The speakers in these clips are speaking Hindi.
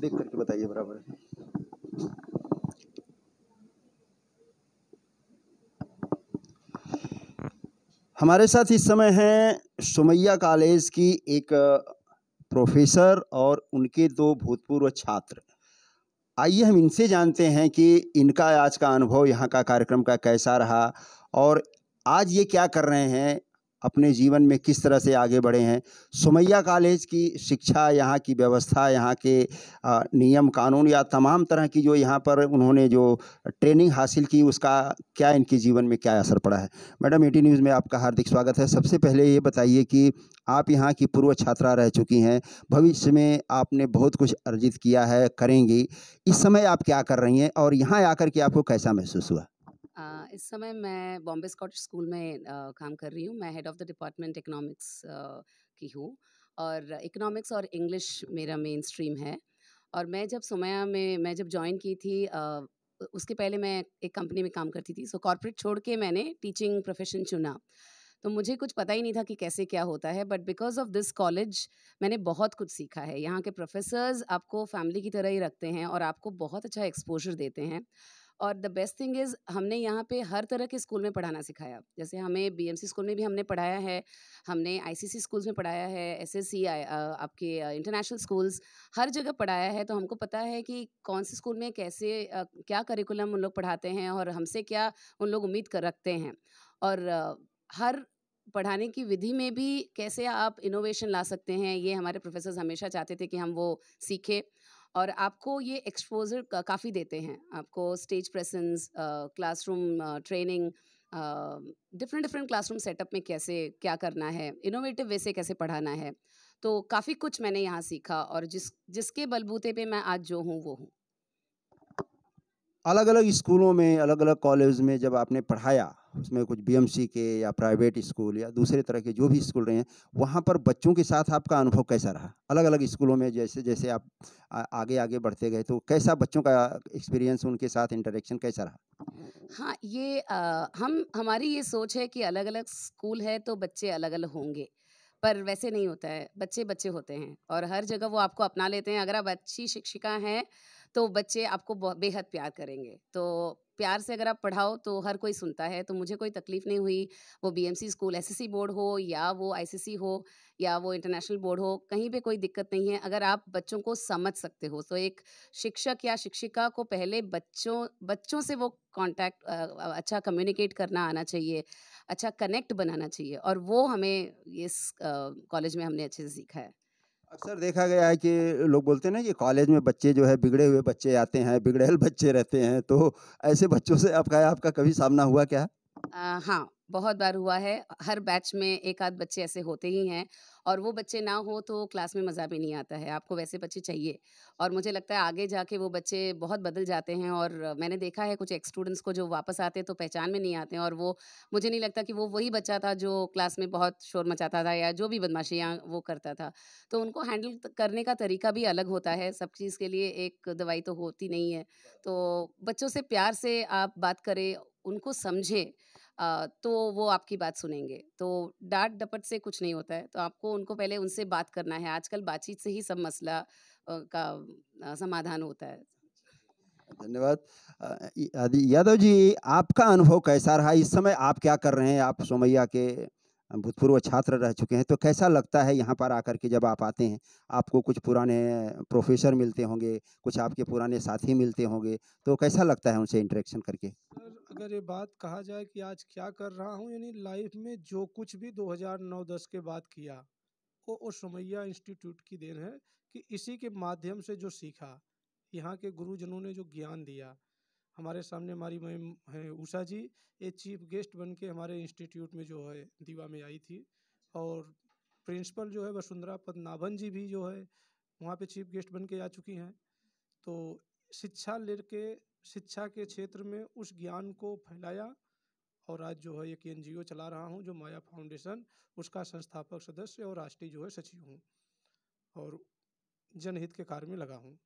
देख करके बताइए बराबर हमारे साथ इस समय हैं सुमैया कॉलेज की एक प्रोफेसर और उनके दो भूतपूर्व छात्र आइए हम इनसे जानते हैं कि इनका आज का अनुभव यहाँ का कार्यक्रम का कैसा रहा और आज ये क्या कर रहे हैं अपने जीवन में किस तरह से आगे बढ़े हैं सुमैया कॉलेज की शिक्षा यहाँ की व्यवस्था यहाँ के नियम कानून या तमाम तरह की जो यहाँ पर उन्होंने जो ट्रेनिंग हासिल की उसका क्या इनके जीवन में क्या असर पड़ा है मैडम ई न्यूज़ में आपका हार्दिक स्वागत है सबसे पहले ये बताइए कि आप यहाँ की पूर्व छात्रा रह चुकी हैं भविष्य में आपने बहुत कुछ अर्जित किया है करेंगी इस समय आप क्या कर रही हैं और यहाँ आकर के आपको कैसा महसूस हुआ इस समय मैं बॉम्बे स्कॉटिश स्कूल में अ, काम कर रही हूँ। मैं head of the department economics की हूँ और इकोनॉमिक्स और इंग्लिश मेरा मेन स्ट्रीम है और मैं जब सोमैया में मैं जब जॉइन की थी अ, उसके पहले मैं एक कंपनी में काम करती थी। सो कॉर्पोरेट छोड़ के मैंने टीचिंग प्रोफ़ेशन चुना। तो मुझे कुछ पता ही नहीं था कि कैसे क्या होता है but because of this college मैंने बहुत कुछ सीखा है। यहाँ के प्रोफ़ेसर्स आपको फ़ैमिली की तरह ही रखते हैं और आपको बहुत अच्छा एक्सपोज़र देते हैं। और द बेस्ट थिंग इज़ हमने यहाँ पे हर तरह के स्कूल में पढ़ाना सिखाया जैसे हमें बीएमसी स्कूल में भी हमने पढ़ाया है हमने आईसीसी स्कूल्स में पढ़ाया है एसएससी आपके इंटरनेशनल स्कूल्स हर जगह पढ़ाया है तो हमको पता है कि कौन से स्कूल में कैसे क्या करिकुलम उन लोग पढ़ाते हैं और हमसे क्या उन लोग उम्मीद कर रखते हैं और हर पढ़ाने की विधि में भी कैसे आप इनोवेशन ला सकते हैं ये हमारे प्रोफेसर हमेशा चाहते थे कि हम वो सीखें और आपको ये एक्सपोजर का, काफ़ी देते हैं आपको stage presence classroom training different different classroom setup में कैसे क्या करना है इनोवेटिव वे से कैसे पढ़ाना है तो काफ़ी कुछ मैंने यहाँ सीखा और जिस जिसके बलबूते पे मैं आज जो हूँ वो हूँ अलग अलग स्कूलों में अलग अलग कॉलेज में जब आपने पढ़ाया उसमें कुछ बीएमसी के या प्राइवेट स्कूल या दूसरे तरह के जो भी स्कूल रहे हैं वहाँ पर बच्चों के साथ आपका अनुभव कैसा रहा अलग अलग स्कूलों में जैसे जैसे आप आगे आगे बढ़ते गए तो कैसा बच्चों का एक्सपीरियंस उनके साथ इंटरेक्शन कैसा रहा हाँ ये आ, हम हमारी ये सोच है कि अलग अलग स्कूल है तो बच्चे अलग अलग होंगे पर वैसे नहीं होता है बच्चे बच्चे होते हैं और हर जगह वो आपको अपना लेते हैं अगर आप अच्छी शिक्षिका हैं तो बच्चे आपको बेहद प्यार करेंगे तो प्यार से अगर आप पढ़ाओ तो हर कोई सुनता है तो मुझे कोई तकलीफ नहीं हुई वो बीएमसी स्कूल एसएससी बोर्ड हो या वो आईसीसी हो या वो इंटरनेशनल बोर्ड हो कहीं पे कोई दिक्कत नहीं है अगर आप बच्चों को समझ सकते हो तो एक शिक्षक या शिक्षिका को पहले बच्चों बच्चों से वो कांटेक्ट अच्छा कम्युनिकेट करना आना चाहिए अच्छा कनेक्ट बनाना चाहिए और वो हमें इस कॉलेज में हमने अच्छे से सीखा है अक्सर देखा गया है कि लोग बोलते हैं ना कि कॉलेज में बच्चे जो है बिगड़े हुए बच्चे आते हैं बिगड़ेल बच्चे रहते हैं तो ऐसे बच्चों से आपका आपका कभी सामना हुआ क्या हाँ बहुत बार हुआ है हर बैच में एक आध बच्चे ऐसे होते ही हैं और वो बच्चे ना हो तो क्लास में मज़ा भी नहीं आता है आपको वैसे बच्चे चाहिए और मुझे लगता है आगे जाके वो बच्चे बहुत बदल जाते हैं और मैंने देखा है कुछ एक स्टूडेंट्स को जो वापस आते हैं तो पहचान में नहीं आते और वो मुझे नहीं लगता कि वो वही बच्चा था जो क्लास में बहुत शोर मचाता था या जो भी बदमाशियाँ वो करता था तो उनको हैंडल करने का तरीका भी अलग होता है सब चीज़ के लिए एक दवाई तो होती नहीं है तो बच्चों से प्यार से आप बात करें उनको समझे तो वो आपकी बात सुनेंगे तो डांट डपट से कुछ नहीं होता है तो आपको उनको पहले उनसे बात करना है आजकल बातचीत से ही सब मसला का समाधान होता है धन्यवाद आदि यादव जी आपका अनुभव कैसा रहा इस समय आप क्या कर रहे हैं आप सोमैया के भूतपूर्व छात्र रह चुके हैं तो कैसा लगता है यहाँ पर आकर के जब आप आते हैं आपको कुछ पुराने प्रोफेसर मिलते होंगे कुछ आपके पुराने साथी मिलते होंगे तो कैसा लगता है उनसे इंटरेक्शन करके अगर ये बात कहा जाए कि आज क्या कर रहा हूँ यानी लाइफ में जो कुछ भी 2009-10 के बाद किया वो सुमैया इंस्टीट्यूट की देन है कि इसी के माध्यम से जो सीखा यहाँ के गुरुजनों ने जो ज्ञान दिया हमारे सामने हमारी मैम है उषा जी ये चीफ गेस्ट बन के हमारे इंस्टीट्यूट में जो है दीवा में आई थी और प्रिंसिपल जो है वसुंधरा पदनाभन जी भी जो है वहाँ पे चीफ गेस्ट बन के आ चुकी हैं तो शिक्षा लेके शिक्षा के क्षेत्र में उस ज्ञान को फैलाया और आज जो है एक एन जी ओ चला रहा हूँ जो माया फाउंडेशन उसका संस्थापक सदस्य और राष्ट्रीय जो है सचिव हूँ और जनहित के कार्य में लगा हूँ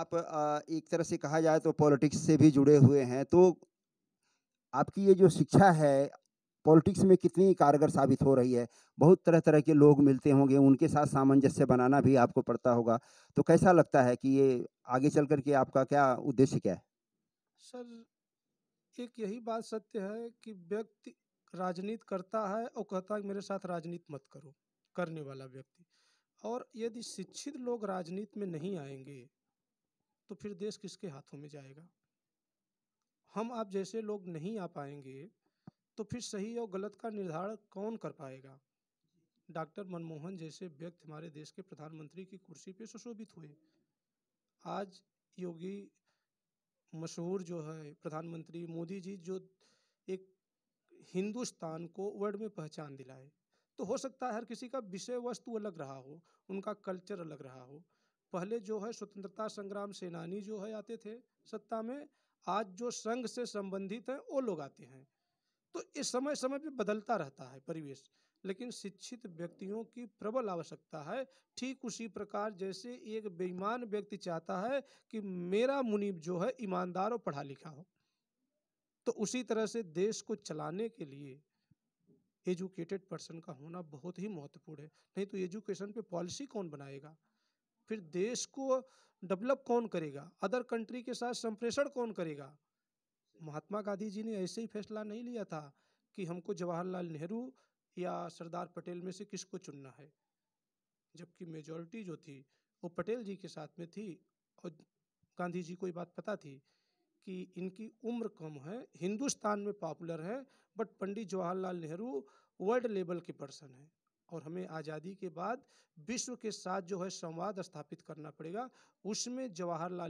आप एक तरह से कहा जाए तो पॉलिटिक्स से भी जुड़े हुए हैं तो आपकी ये जो शिक्षा है पॉलिटिक्स में कितनी कारगर साबित हो रही है बहुत तरह तरह के लोग मिलते होंगे उनके साथ सामंजस्य बनाना भी आपको पड़ता होगा तो कैसा लगता है कि ये आगे चल कर के आपका क्या उद्देश्य क्या है सर एक यही बात सत्य है कि व्यक्ति राजनीति करता है और कहता है मेरे साथ राजनीति मत करो करने वाला व्यक्ति और यदि शिक्षित लोग राजनीति में नहीं आएंगे तो फिर देश किसके हाथों में जाएगा हम आप जैसे लोग नहीं आ पाएंगे तो फिर सही और गलत का निर्धारण कौन कर पाएगा डॉक्टर मनमोहन जैसे व्यक्ति हमारे देश के प्रधानमंत्री की कुर्सी पर सुशोभित हुए आज योगी मशहूर जो है प्रधानमंत्री मोदी जी जो एक हिंदुस्तान को वर्ल्ड में पहचान दिलाए तो हो सकता है हर किसी का विषय वस्तु अलग रहा हो उनका कल्चर अलग रहा हो पहले जो है स्वतंत्रता संग्राम सेनानी जो है आते थे सत्ता में आज जो संघ से संबंधित हैं वो लोग आते हैं तो इस समय समय पे बदलता रहता है परिवेश लेकिन शिक्षित व्यक्तियों की प्रबल आवश्यकता है ठीक उसी प्रकार जैसे एक बेईमान व्यक्ति चाहता है कि मेरा मुनीब जो है ईमानदार और पढ़ा लिखा हो तो उसी तरह से देश को चलाने के लिए एजुकेटेड पर्सन का होना बहुत ही महत्वपूर्ण है नहीं तो एजुकेशन पे पॉलिसी कौन बनाएगा फिर देश को डेवलप कौन करेगा अदर कंट्री के साथ संप्रेषण कौन करेगा महात्मा गांधी जी ने ऐसे ही फैसला नहीं लिया था कि हमको जवाहरलाल नेहरू या सरदार पटेल में से किसको चुनना है जबकि मेजॉरिटी जो थी वो पटेल जी के साथ में थी और गांधी जी को ये बात पता थी कि इनकी उम्र कम है हिंदुस्तान में पॉपुलर है but Pandit Jawaharlal Nehru world level के पर्सन हैं और हमें आज़ादी के बाद विश्व के साथ जो है संवाद स्थापित करना पड़ेगा उसमें जवाहरलाल